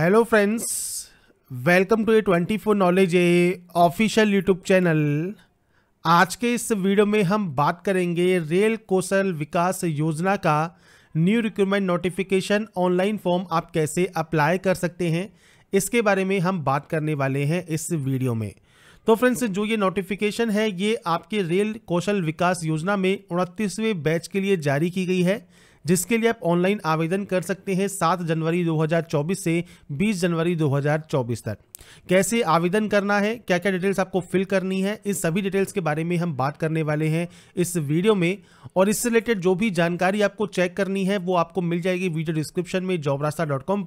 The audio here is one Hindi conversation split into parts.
hello friends welcome to A twenty four knowledge a official YouTube channel आज के इस वीडियो में हम बात करेंगे रेल कौशल विकास योजना का new recruitment notification online form आप कैसे अप्लाई कर सकते हैं इसके बारे में हम बात करने वाले हैं इस वीडियो में तो फ्रेंड्स जो ये नोटिफिकेशन है ये आपके रेल कौशल विकास योजना में उनतीसवें बैच के लिए जारी की गई है जिसके लिए आप ऑनलाइन आवेदन कर सकते हैं 7 जनवरी 2024 से 20 जनवरी 2024 तक कैसे आवेदन करना है क्या क्या डिटेल्स आपको फिल करनी है इन सभी डिटेल्स के बारे में हम बात करने वाले हैं इस वीडियो में और इससे रिलेटेड जो भी जानकारी आपको चेक करनी है वो आपको मिल जाएगी वीडियो डिस्क्रिप्शन में जॉब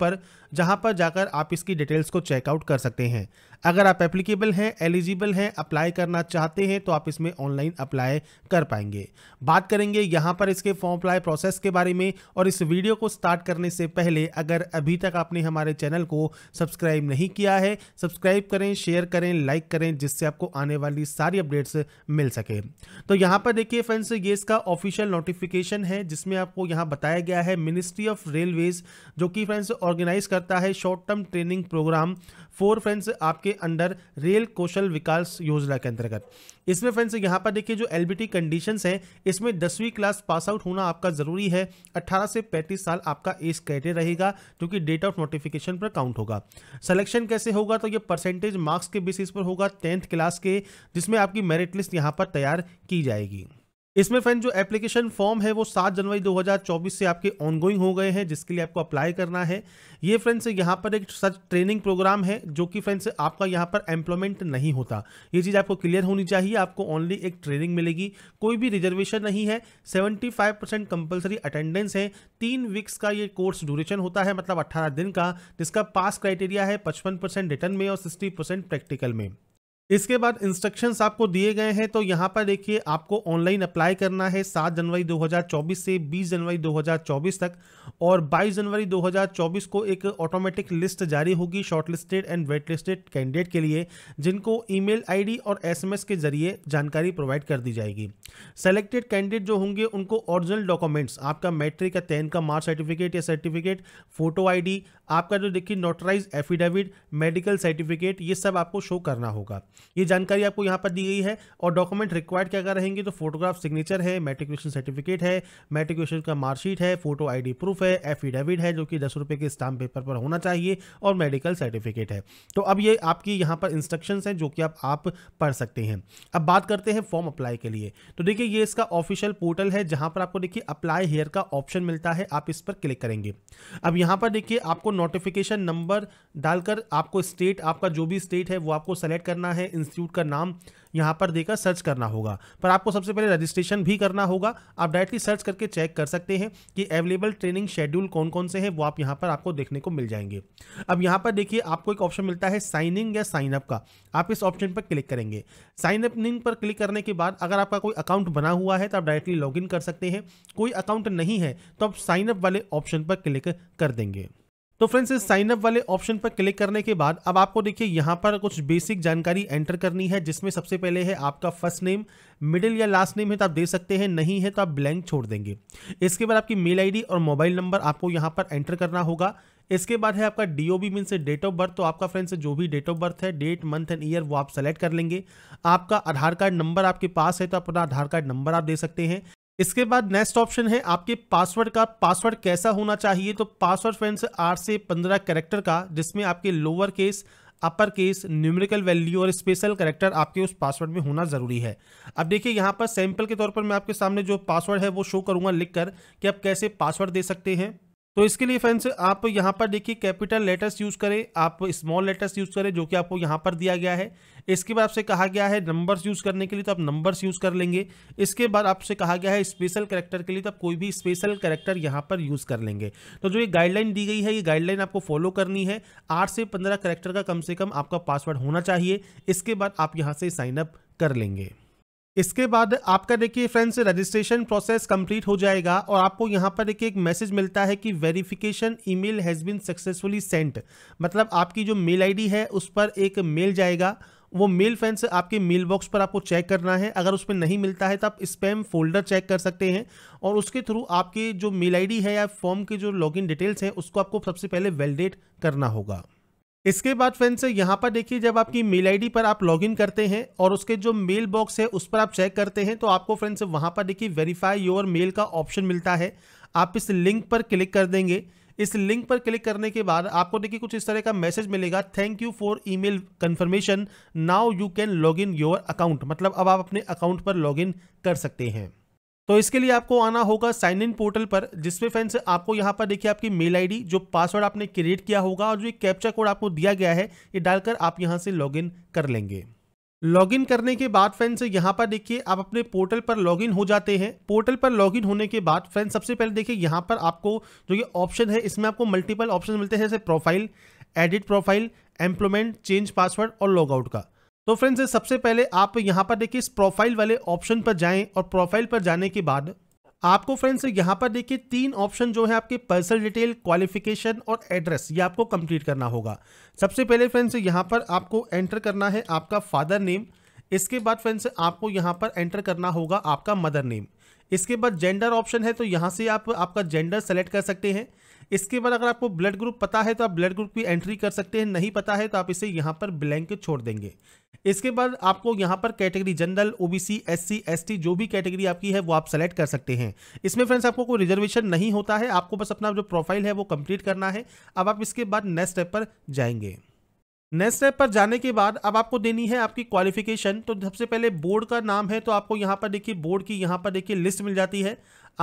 पर जहां पर जाकर आप इसकी डिटेल्स को चेकआउट कर सकते हैं अगर आप एप्लीकेबल हैं एलिजिबल हैं अप्लाई करना चाहते हैं तो आप इसमें ऑनलाइन अप्लाई कर पाएंगे बात करेंगे यहां पर इसके फॉर्म अप्लाई प्रोसेस के बारे बारे में और इस वीडियो को स्टार्ट करने से पहले अगर अभी तक आपने हमारे चैनल को सब्सक्राइब नहीं किया है सब्सक्राइब करें शेयर करें लाइक करें जिससे आपको आने वाली सारी अपडेट्स मिल सके तो यहाँ पर देखिए फ्रेंड्स ये इसका ऑफिशियल नोटिफिकेशन है जिसमें आपको यहाँ बताया गया है मिनिस्ट्री ऑफ रेलवेज जो कि फ्रेंड्स ऑर्गेनाइज करता है short term training programme for friends आपके अंडर रेल कौशल विकास योजना के अंतर्गत इसमें फ्रेंड्स यहाँ पर देखिए जो एलबीटी कंडीशंस हैं इसमें दसवीं क्लास पास आउट होना आपका ज़रूरी है 18 से 35 साल आपका एज क्राइटेरिया रहेगा जो कि डेट ऑफ नोटिफिकेशन पर काउंट होगा सिलेक्शन कैसे होगा तो ये परसेंटेज मार्क्स के बेसिस पर होगा टेंथ क्लास के जिसमें आपकी मेरिट लिस्ट यहाँ पर तैयार की जाएगी इसमें फ्रेंड जो एप्लीकेशन फॉर्म है वो 7 जनवरी 2024 से आपके ऑनगोइंग हो गए हैं जिसके लिए आपको अप्लाई करना है ये फ्रेंड्स यहाँ पर एक सच ट्रेनिंग प्रोग्राम है जो कि फ्रेंड्स आपका यहाँ पर एम्प्लॉयमेंट नहीं होता ये चीज़ आपको क्लियर होनी चाहिए आपको ओनली एक ट्रेनिंग मिलेगी कोई भी रिजर्वेशन नहीं है सेवेंटी फाइव परसेंट अटेंडेंस है तीन वीक्स का ये कोर्स ड्यूरेशन होता है मतलब अट्ठारह दिन का जिसका पास क्राइटेरिया है पचपन परसेंट रिटर्न में और सिक्सटी परसेंट प्रैक्टिकल में इसके बाद इंस्ट्रक्शंस आपको दिए गए हैं तो यहाँ पर देखिए आपको ऑनलाइन अप्लाई करना है 7 जनवरी 2024 से 20 जनवरी 2024 तक और 22 जनवरी 2024 को एक ऑटोमेटिक लिस्ट जारी होगी shortlisted and wait listed candidate के लिए जिनको ईमेल आईडी और एसएमएस के जरिए जानकारी प्रोवाइड कर दी जाएगी सेलेक्टेड कैंडिडेट जो होंगे उनको ऑरिजिनल डॉक्यूमेंट्स आपका मैट्रिक या टेन का मार्क सर्टिफिकेट या सर्टिफिकेट फोटो आई आपका जो देखिए नोटराइज एफिडेविट मेडिकल सर्टिफिकेट ये सब आपको शो करना होगा ये जानकारी आपको यहाँ पर दी गई है और डॉक्यूमेंट रिक्वायर्ड क्या क्या रहेंगे तो फोटोग्राफ सिग्नेचर है मेट्रिकुलेशन सर्टिफिकेट है मेट्रिकुलेशन का मार्कशीट है फोटो आईडी प्रूफ है एफिडेविट है जो कि दस रुपये के स्टाम्प पेपर पर होना चाहिए और मेडिकल सर्टिफिकेट है तो अब ये आपकी यहाँ पर इंस्ट्रक्शन हैं जो कि आप, आप पढ़ सकते हैं अब बात करते हैं फॉर्म अप्लाई के लिए तो देखिए ये इसका ऑफिशियल पोर्टल है जहाँ पर आपको देखिए अप्लाई हेयर का ऑप्शन मिलता है आप इस पर क्लिक करेंगे अब यहाँ पर देखिए आपको नोटिफिकेशन नंबर डालकर आपको स्टेट आपका जो भी स्टेट है वो आपको सेलेक्ट करना है इंस्टीट्यूट का नाम यहाँ पर देकर सर्च करना होगा पर आपको सबसे पहले रजिस्ट्रेशन भी करना होगा आप डायरेक्टली सर्च करके चेक कर सकते हैं कि अवेलेबल ट्रेनिंग शेड्यूल कौन कौन से हैं वो आप यहाँ पर आपको देखने को मिल जाएंगे अब यहाँ पर देखिए आपको एक ऑप्शन मिलता है साइन इन या साइन अप का आप इस ऑप्शन पर क्लिक करेंगे साइन अप पर क्लिक करने के बाद अगर आपका कोई अकाउंट बना हुआ है तो आप डायरेक्टली लॉग कर सकते हैं कोई अकाउंट नहीं है तो आप साइनअप वाले ऑप्शन पर क्लिक कर देंगे तो फ्रेंड्स इस साइन अप वाले ऑप्शन पर क्लिक करने के बाद अब आपको देखिए यहाँ पर कुछ बेसिक जानकारी एंटर करनी है जिसमें सबसे पहले है आपका फर्स्ट नेम मिडिल या लास्ट नेम है तो आप दे सकते हैं नहीं है तो आप ब्लैंक छोड़ देंगे इसके बाद आपकी मेल आई और मोबाइल नंबर आपको यहाँ पर एंटर करना होगा इसके बाद है आपका D O B mean date of birth तो आपका फ्रेंड्स जो भी डेट ऑफ बर्थ है डेट मंथ एंड ईयर वो आप सेलेक्ट कर लेंगे आपका आधार कार्ड नंबर आपके पास है तो अपना आधार कार्ड नंबर आप दे सकते हैं इसके बाद नेक्स्ट ऑप्शन है आपके पासवर्ड का पासवर्ड कैसा होना चाहिए तो पासवर्ड फ्रेंड्स आठ से पंद्रह कैरेक्टर का जिसमें आपके lower case upper case numerical value और स्पेशल करेक्टर आपके उस पासवर्ड में होना ज़रूरी है अब देखिए यहाँ पर सैंपल के तौर पर मैं आपके सामने जो पासवर्ड है वो शो करूँगा लिख कर कि आप कैसे पासवर्ड दे सकते हैं तो इसके लिए फ्रेंड्स आप यहाँ पर देखिए कैपिटल लेटर्स यूज़ करें आप स्मॉल लेटर्स यूज़ करें जो कि आपको यहाँ पर दिया गया है इसके बाद आपसे कहा गया है नंबर्स यूज़ करने के लिए तो आप नंबर्स यूज़ कर लेंगे इसके बाद आपसे कहा गया है स्पेशल करेक्टर के लिए तो आप कोई भी स्पेशल करेक्टर यहाँ पर यूज़ कर लेंगे तो जो ये गाइडलाइन दी गई है ये गाइडलाइन आपको फॉलो करनी है आठ से पंद्रह करेक्टर का कम से कम आपका पासवर्ड होना चाहिए इसके बाद आप यहाँ से साइनअप कर लेंगे इसके बाद आपका देखिए फ्रेंड्स रजिस्ट्रेशन प्रोसेस कंप्लीट हो जाएगा और आपको यहाँ पर देखिए एक मैसेज मिलता है कि verification email has been successfully sent मतलब आपकी जो मेल आईडी है उस पर एक मेल जाएगा वो मेल फ्रेंड्स आपके मेल बॉक्स पर आपको चेक करना है अगर उसमें नहीं मिलता है तो आप स्पैम फोल्डर चेक कर सकते हैं और उसके थ्रू आपके जो मेल आईडी है या फॉर्म के जो लॉगिन डिटेल्स हैं उसको आपको सबसे पहले वैलिडेट करना होगा इसके बाद फ्रेंड्स यहाँ पर देखिए जब आपकी मेल आईडी पर आप लॉगिन करते हैं और उसके जो मेल बॉक्स है उस पर आप चेक करते हैं तो आपको फ्रेंड्स वहाँ पर देखिए वेरीफाई योर मेल का ऑप्शन मिलता है आप इस लिंक पर क्लिक कर देंगे इस लिंक पर क्लिक करने के बाद आपको देखिए कुछ इस तरह का मैसेज मिलेगा thank you for email confirmation now you can log in your account मतलब अब आप अपने अकाउंट पर लॉग इन कर सकते हैं तो इसके लिए आपको आना होगा साइन इन पोर्टल पर जिसमें फ्रेंड्स आपको यहाँ पर देखिए आपकी मेल आईडी जो पासवर्ड आपने क्रिएट किया होगा और जो एक कैप्चा कोड आपको दिया गया है ये डालकर आप यहाँ से लॉगिन कर लेंगे लॉगिन करने के बाद फ्रेंड्स यहाँ पर देखिए आप अपने पोर्टल पर लॉगिन हो जाते हैं पोर्टल पर लॉगिन होने के बाद फ्रेंड्स सबसे पहले देखिए यहाँ पर आपको जो ये ऑप्शन है इसमें आपको मल्टीपल ऑप्शन मिलते हैं जैसे profile edit profile employment change password और लॉगआउट का तो फ्रेंड्स सबसे पहले आप यहाँ पर देखिए इस प्रोफाइल वाले ऑप्शन पर जाएं और प्रोफाइल पर जाने के बाद आपको फ्रेंड्स यहाँ पर देखिए तीन ऑप्शन जो है आपके पर्सनल डिटेल क्वालिफिकेशन और एड्रेस ये आपको कंप्लीट करना होगा सबसे पहले फ्रेंड्स यहाँ पर आपको एंटर करना है आपका फादर नेम इसके बाद फ्रेंड्स आपको यहाँ पर एंटर करना होगा आपका मदर नेम इसके बाद जेंडर ऑप्शन है तो यहाँ से आप आपका जेंडर सेलेक्ट कर सकते हैं इसके बाद अगर आपको ब्लड ग्रुप पता है तो आप ब्लड ग्रुप की एंट्री कर सकते हैं नहीं पता है तो आप इसे यहाँ पर ब्लैंक छोड़ देंगे इसके बाद आपको यहाँ पर category general OBC SC ST जो भी कैटेगरी आपकी है वो आप सेलेक्ट कर सकते हैं इसमें फ्रेंड्स आपको कोई रिजर्वेशन नहीं होता है आपको बस अपना जो प्रोफाइल है वो कंप्लीट करना है अब आप इसके बाद नेक्स्ट स्टेप पर जाएंगे नेक्स्ट स्टेप पर जाने के बाद अब आपको देनी है आपकी क्वालिफिकेशन तो सबसे पहले बोर्ड का नाम है तो आपको यहाँ पर देखिए बोर्ड की यहाँ पर देखिए लिस्ट मिल जाती है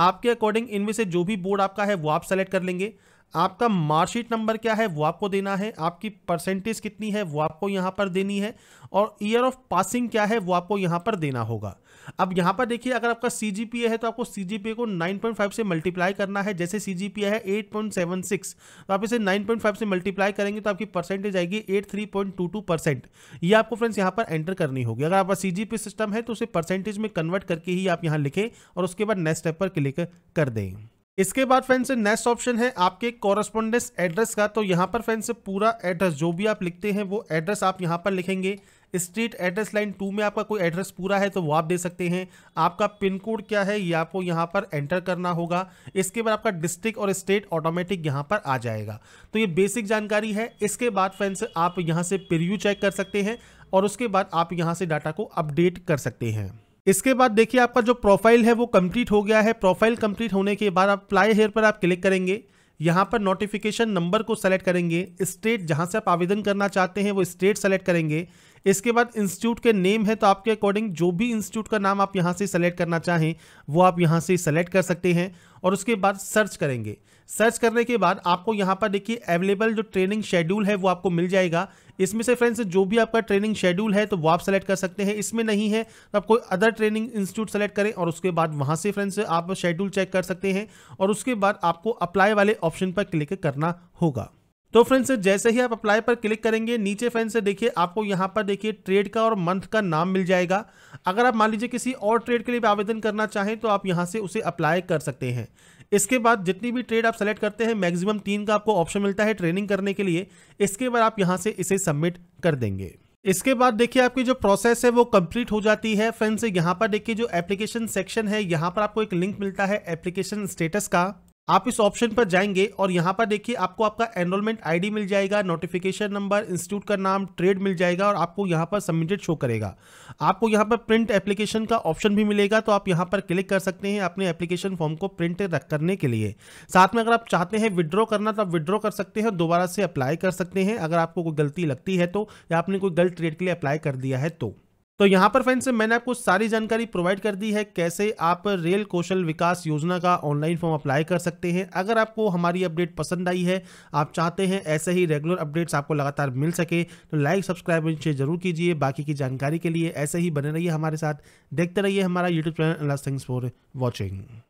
आपके अकॉर्डिंग इनमें से जो भी बोर्ड आपका है वो आप सेलेक्ट कर लेंगे आपका मार्कशीट नंबर क्या है वो आपको देना है आपकी परसेंटेज कितनी है वो आपको यहाँ पर देनी है और ईयर ऑफ पासिंग क्या है वो आपको यहाँ पर देना होगा अब यहाँ पर देखिए अगर आपका सी है तो आपको सी को 9.5 से मल्टीप्लाई करना है जैसे सी है 8.76 तो आप इसे 9.5 से मल्टीप्लाई करेंगे तो आपकी परसेंटेज आएगी 83.22 परसेंट ये आपको फ्रेंड्स यहाँ पर एंटर करनी होगी अगर आपका सी सिस्टम है तो उसे परसेंटेज में कन्वर्ट करके ही आप यहाँ लिखें और उसके बाद नेक्स्ट स्टेप पर क्लिक कर दें इसके बाद फ्रेंड्स नेक्स्ट ऑप्शन है आपके कॉरेस्पॉन्डेंस एड्रेस का तो यहाँ पर फ्रेंड्स पूरा एड्रेस जो भी आप लिखते हैं वो एड्रेस आप यहाँ पर लिखेंगे स्ट्रीट एड्रेस लाइन टू में आपका कोई एड्रेस पूरा है तो वो आप दे सकते हैं आपका पिन कोड क्या है ये आपको यहाँ पर एंटर करना होगा इसके बाद आपका डिस्ट्रिक्ट और स्टेट ऑटोमेटिक यहाँ पर आ जाएगा तो ये बेसिक जानकारी है इसके बाद फ्रेंड्स आप यहाँ से प्रिव्यू चेक कर सकते हैं और उसके बाद आप यहाँ से डाटा को अपडेट कर सकते हैं इसके बाद देखिए आपका जो प्रोफाइल है वो कंप्लीट हो गया है प्रोफाइल कंप्लीट होने के बाद आप प्लाई हेयर पर आप क्लिक करेंगे यहाँ पर नोटिफिकेशन नंबर को सेलेक्ट करेंगे स्टेट जहाँ से आप आवेदन करना चाहते हैं वो स्टेट सेलेक्ट करेंगे इसके बाद इंस्टीट्यूट के नेम है तो आपके अकॉर्डिंग जो भी इंस्टीट्यूट का नाम आप यहाँ से सेलेक्ट करना चाहें वो आप यहाँ से सेलेक्ट कर सकते हैं और उसके बाद सर्च करेंगे सर्च करने के बाद आपको यहाँ पर देखिए अवेलेबल जो ट्रेनिंग शेड्यूल है वो आपको मिल जाएगा इसमें से फ्रेंड्स जो भी आपका ट्रेनिंग शेड्यूल है तो वो आप सेलेक्ट कर सकते हैं इसमें नहीं है तो आप कोई अदर ट्रेनिंग इंस्टीट्यूट सेलेक्ट करें और उसके बाद वहाँ से फ्रेंड्स आप शेड्यूल चेक कर सकते हैं और उसके बाद आपको अप्लाई वाले ऑप्शन पर क्लिक करना होगा तो फ्रेंड्स जैसे ही आप अप्लाई पर क्लिक करेंगे नीचे फ्रेंड्स देखिए आपको यहाँ पर देखिए ट्रेड का और मंथ का नाम मिल जाएगा अगर आप मान लीजिए किसी और ट्रेड के लिए आवेदन करना चाहें तो आप यहाँ से उसे अप्लाई कर सकते हैं इसके बाद जितनी भी ट्रेड आप सेलेक्ट करते हैं मैक्सिमम तीन का आपको ऑप्शन मिलता है ट्रेनिंग करने के लिए इसके बाद आप यहाँ से इसे सबमिट कर देंगे इसके बाद देखिए आपकी जो प्रोसेस है वो कंप्लीट हो जाती है फ्रेंड्स यहाँ पर देखिए जो एप्लीकेशन सेक्शन है यहाँ पर आपको एक लिंक मिलता है एप्लीकेशन स्टेटस का आप इस ऑप्शन पर जाएंगे और यहाँ पर देखिए आपको आपका एनरोलमेंट आईडी मिल जाएगा नोटिफिकेशन नंबर इंस्टीट्यूट का नाम ट्रेड मिल जाएगा और आपको यहाँ पर सबमिटेड शो करेगा आपको यहाँ पर प्रिंट एप्लीकेशन का ऑप्शन भी मिलेगा तो आप यहाँ पर क्लिक कर सकते हैं अपने एप्लीकेशन फॉर्म को प्रिंट करने के लिए साथ में अगर आप चाहते हैं विड्रॉ करना तो आप विड्रॉ कर सकते हैं दोबारा से अप्लाई कर सकते हैं अगर आपको कोई गलती लगती है तो या आपने कोई गलत ट्रेड के लिए अप्लाई कर दिया है तो तो यहाँ पर फ्रेंड्स मैंने आपको सारी जानकारी प्रोवाइड कर दी है कैसे आप रेल कौशल विकास योजना का ऑनलाइन फॉर्म अप्लाई कर सकते हैं अगर आपको हमारी अपडेट पसंद आई है आप चाहते हैं ऐसे ही रेगुलर अपडेट्स आपको लगातार मिल सके तो लाइक सब्सक्राइब एंड शेयर जरूर कीजिए बाकी की जानकारी के लिए ऐसे ही बने रहिए हमारे साथ देखते रहिए हमारा YouTube channel thanks for watching